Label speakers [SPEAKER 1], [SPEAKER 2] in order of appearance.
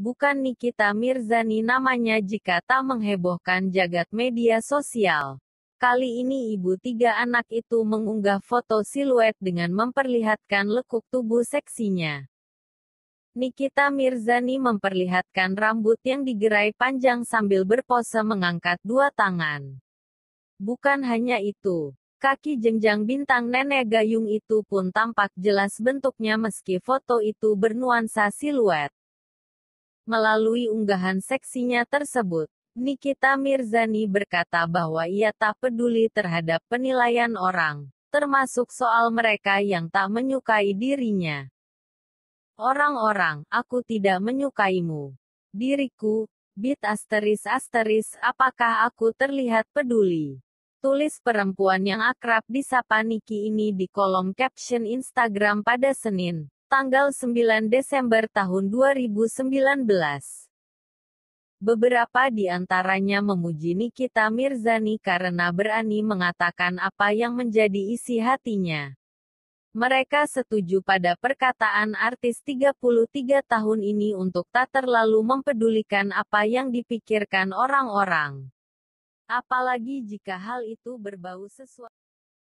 [SPEAKER 1] bukan Nikita Mirzani namanya jika tak menghebohkan jagat media sosial. Kali ini ibu tiga anak itu mengunggah foto siluet dengan memperlihatkan lekuk tubuh seksinya. Nikita Mirzani memperlihatkan rambut yang digerai panjang sambil berpose mengangkat dua tangan. Bukan hanya itu, kaki jenjang bintang nenek gayung itu pun tampak jelas bentuknya meski foto itu bernuansa siluet. Melalui unggahan seksinya tersebut, Nikita Mirzani berkata bahwa ia tak peduli terhadap penilaian orang, termasuk soal mereka yang tak menyukai dirinya. Orang-orang, aku tidak menyukaimu. Diriku, bit asteris asteris, apakah aku terlihat peduli? Tulis perempuan yang akrab disapa Niki ini di kolom caption Instagram pada Senin tanggal 9 Desember tahun 2019. Beberapa di antaranya memuji Nikita Mirzani karena berani mengatakan apa yang menjadi isi hatinya. Mereka setuju pada perkataan artis 33 tahun ini untuk tak terlalu mempedulikan apa yang dipikirkan orang-orang. Apalagi jika hal itu berbau sesuatu